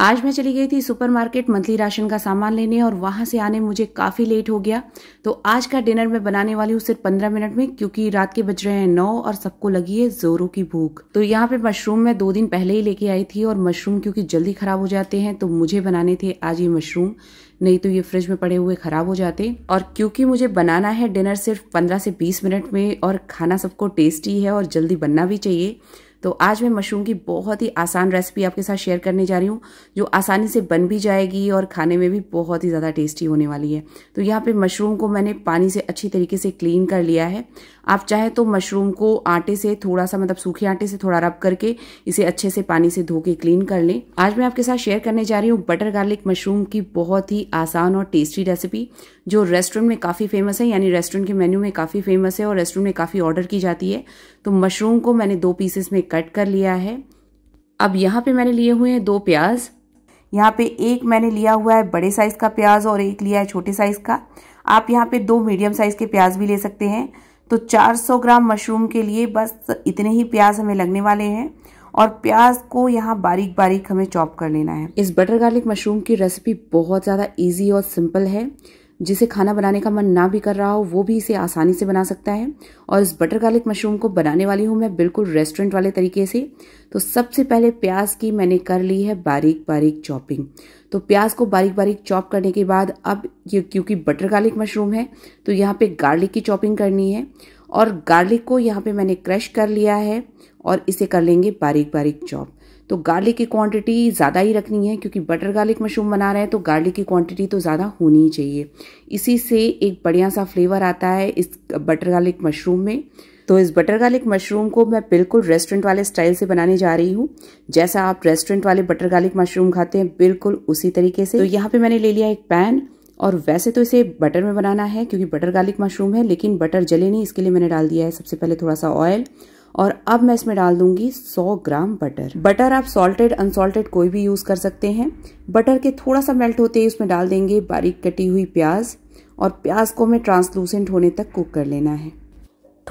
आज मैं चली गई थी सुपरमार्केट मंथली राशन का सामान लेने और वहां से आने मुझे काफ़ी लेट हो गया तो आज का डिनर मैं बनाने वाली हूँ सिर्फ पंद्रह मिनट में क्योंकि रात के बज रहे हैं नौ और सबको लगी है जोरों की भूख तो यहाँ पे मशरूम मैं दो दिन पहले ही लेके आई थी और मशरूम क्योंकि जल्दी ख़राब हो जाते हैं तो मुझे बनाने थे आज ये मशरूम नहीं तो ये फ्रिज में पड़े हुए ख़राब हो जाते और क्योंकि मुझे बनाना है डिनर सिर्फ पंद्रह से बीस मिनट में और खाना सबको टेस्टी है और जल्दी बनना भी चाहिए तो आज मैं मशरूम की बहुत ही आसान रेसिपी आपके साथ शेयर करने जा रही हूँ जो आसानी से बन भी जाएगी और खाने में भी बहुत ही ज़्यादा टेस्टी होने वाली है तो यहाँ पे मशरूम को मैंने पानी से अच्छी तरीके से क्लीन कर लिया है आप चाहे तो मशरूम को आटे से थोड़ा सा मतलब सूखे आटे से थोड़ा रब करके इसे अच्छे से पानी से धो के क्लीन कर लें आज मैं आपके साथ शेयर करने जा रही हूँ बटर गार्लिक मशरूम की बहुत ही आसान और टेस्टी रेसिपी जो रेस्टोरेंट में काफ़ी फेमस है यानी रेस्टोरेंट के मेन्यू में काफ़ी फेमस है और रेस्टोरेंट में काफ़ी ऑर्डर की जाती है तो मशरूम को मैंने दो पीसेस में कट कर लिया है अब यहाँ पे मैंने लिए हुए हैं दो प्याज यहाँ पे एक मैंने लिया हुआ है बड़े साइज़ का प्याज और एक लिया है छोटे साइज़ का आप यहाँ पे दो मीडियम साइज़ के प्याज भी ले सकते हैं तो 400 ग्राम मशरूम के लिए बस इतने ही प्याज हमें लगने वाले हैं और प्याज को यहाँ बारीक बारीक हमें चॉप कर लेना है इस बटर गार्लिक मशरूम की रेसिपी बहुत ज़्यादा इजी और सिंपल है जिसे खाना बनाने का मन ना भी कर रहा हो वो भी इसे आसानी से बना सकता है और इस बटर गार्लिक मशरूम को बनाने वाली हूँ मैं बिल्कुल रेस्टोरेंट वाले तरीके से तो सबसे पहले प्याज की मैंने कर ली है बारीक बारीक चॉपिंग तो प्याज को बारीक बारीक चॉप करने के बाद अब ये क्योंकि बटर गार्लिक मशरूम है तो यहाँ पे गार्लिक की चॉपिंग करनी है और गार्लिक को यहाँ पे मैंने क्रश कर लिया है और इसे कर लेंगे बारीक बारीक चॉप तो गार्लिक की क्वांटिटी ज़्यादा ही रखनी है क्योंकि बटर गार्लिक मशरूम बना रहे हैं तो गार्लिक की क्वांटिटी तो ज़्यादा होनी ही चाहिए इसी से एक बढ़िया सा फ्लेवर आता है इस बटर गार्लिक मशरूम में तो इस बटर गार्लिक मशरूम को मैं बिल्कुल रेस्टोरेंट वाले स्टाइल से बनाने जा रही हूँ जैसा आप रेस्टोरेंट वाले बटर गार्लिक मशरूम खाते हैं बिल्कुल उसी तरीके से तो यहाँ पर मैंने ले लिया एक पैन और वैसे तो इसे बटर में बनाना है क्योंकि बटर गार्लिक मशरूम है लेकिन बटर जले नहीं इसके लिए मैंने डाल दिया है सबसे पहले थोड़ा सा ऑयल और अब मैं इसमें डाल दूंगी 100 ग्राम बटर बटर आप सॉल्टेड अनसॉल्टेड कोई भी यूज़ कर सकते हैं बटर के थोड़ा सा मेल्ट होते ही उसमें डाल देंगे बारीक कटी हुई प्याज और प्याज को हमें ट्रांसलूसेंट होने तक कुक कर लेना है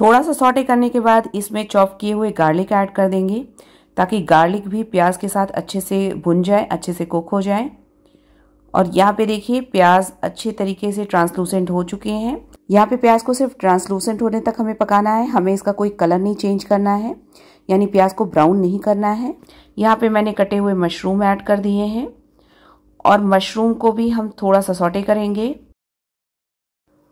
थोड़ा सा सॉटे करने के बाद इसमें चॉप किए हुए गार्लिक ऐड कर देंगे ताकि गार्लिक भी प्याज के साथ अच्छे से भुन जाए अच्छे से कुक हो जाए और यहाँ पे देखिए प्याज अच्छे तरीके से ट्रांसलूसेंट हो चुके हैं यहाँ पे प्याज को सिर्फ ट्रांसलूसेंट होने तक हमें पकाना है हमें इसका कोई कलर नहीं चेंज करना है यानी प्याज को ब्राउन नहीं करना है यहाँ पे मैंने कटे हुए मशरूम ऐड कर दिए हैं और मशरूम को भी हम थोड़ा सा सौटे करेंगे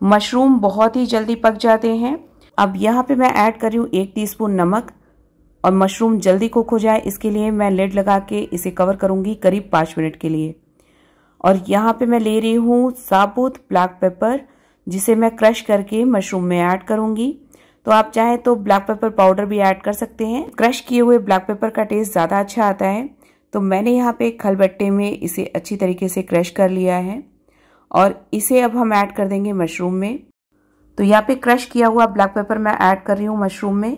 मशरूम बहुत ही जल्दी पक जाते हैं अब यहाँ पे मैं ऐड कर रही हूँ एक टी नमक और मशरूम जल्दी कुक हो जाए इसके लिए मैं लेड लगा के इसे कवर करूँगी करीब पाँच मिनट के लिए और यहाँ पे मैं ले रही हूँ साबुत ब्लैक पेपर जिसे मैं क्रश करके मशरूम में ऐड करूँगी तो आप चाहें तो ब्लैक पेपर पाउडर भी ऐड कर सकते हैं क्रश किए हुए ब्लैक पेपर का टेस्ट ज़्यादा अच्छा आता है तो मैंने यहाँ पे खलबट्टे में इसे अच्छी तरीके से क्रश कर लिया है और इसे अब हम ऐड कर देंगे मशरूम में तो यहाँ पे क्रश किया हुआ ब्लैक पेपर मैं ऐड कर रही हूँ मशरूम में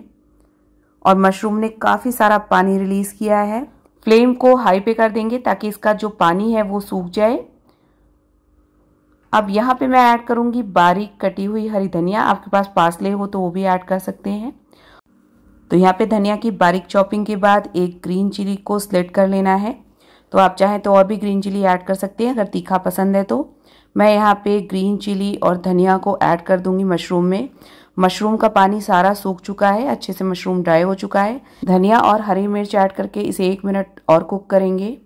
और मशरूम ने काफ़ी सारा पानी रिलीज़ किया है फ्लेम को हाई पे कर देंगे ताकि इसका जो पानी है वो सूख जाए अब यहाँ पे मैं ऐड करूँगी बारीक कटी हुई हरी धनिया आपके पास पासले हो तो वो भी ऐड कर सकते हैं तो यहाँ पे धनिया की बारीक चॉपिंग के बाद एक ग्रीन चिली को स्लेट कर लेना है तो आप चाहें तो और भी ग्रीन चिली ऐड कर सकते हैं अगर तीखा पसंद है तो मैं यहाँ पे ग्रीन चिली और धनिया को ऐड कर दूंगी मशरूम में मशरूम का पानी सारा सूख चुका है अच्छे से मशरूम ड्राई हो चुका है धनिया और हरी मिर्च ऐड करके इसे एक मिनट और कुक करेंगे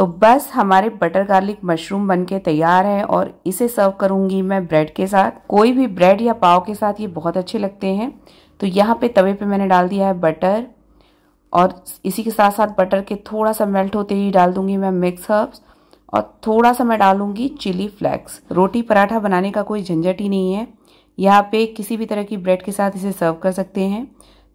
तो बस हमारे बटर गार्लिक मशरूम बनके तैयार है और इसे सर्व करूँगी मैं ब्रेड के साथ कोई भी ब्रेड या पाव के साथ ये बहुत अच्छे लगते हैं तो यहाँ पे तवे पे मैंने डाल दिया है बटर और इसी के साथ साथ बटर के थोड़ा सा मेल्ट होते ही डाल दूंगी मैं मिक्स हर्ब्स और थोड़ा सा मैं डालूंगी चिली फ्लैक्स रोटी पराठा बनाने का कोई झंझट ही नहीं है यहाँ पे किसी भी तरह की ब्रेड के साथ इसे सर्व कर सकते हैं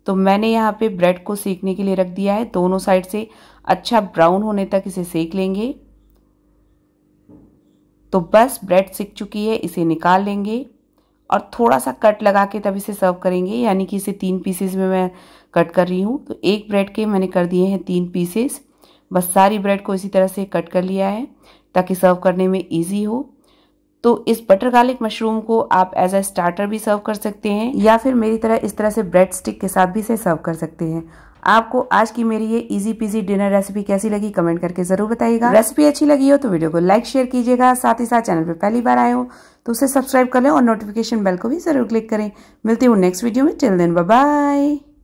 तो मैंने यहाँ पे ब्रेड को सेकने के लिए रख दिया है दोनों साइड से अच्छा ब्राउन होने तक इसे सेक लेंगे तो बस ब्रेड सिक चुकी है इसे निकाल लेंगे और थोड़ा सा कट लगा के तब इसे सर्व करेंगे यानी कि इसे तीन पीसेस में मैं कट कर रही हूँ तो एक ब्रेड के मैंने कर दिए हैं तीन पीसेस बस सारी ब्रेड को इसी तरह से कट कर लिया है ताकि सर्व करने में ईजी हो तो इस बटर गार्लिक मशरूम को आप एज अ स्टार्टर भी सर्व कर सकते हैं या फिर मेरी तरह इस तरह से ब्रेड स्टिक के साथ भी इसे सर्व कर सकते हैं आपको आज की मेरी ये इजी पीजी डिनर रेसिपी कैसी लगी कमेंट करके जरूर बताइएगा रेसिपी अच्छी लगी हो तो वीडियो को लाइक शेयर कीजिएगा साथ ही साथ चैनल पर पहली बार आए हो तो उसे सब्सक्राइब कर लें और नोटिफिकेशन बेल को भी जरूर क्लिक करें मिलती हूँ नेक्स्ट वीडियो में टिल देन बाय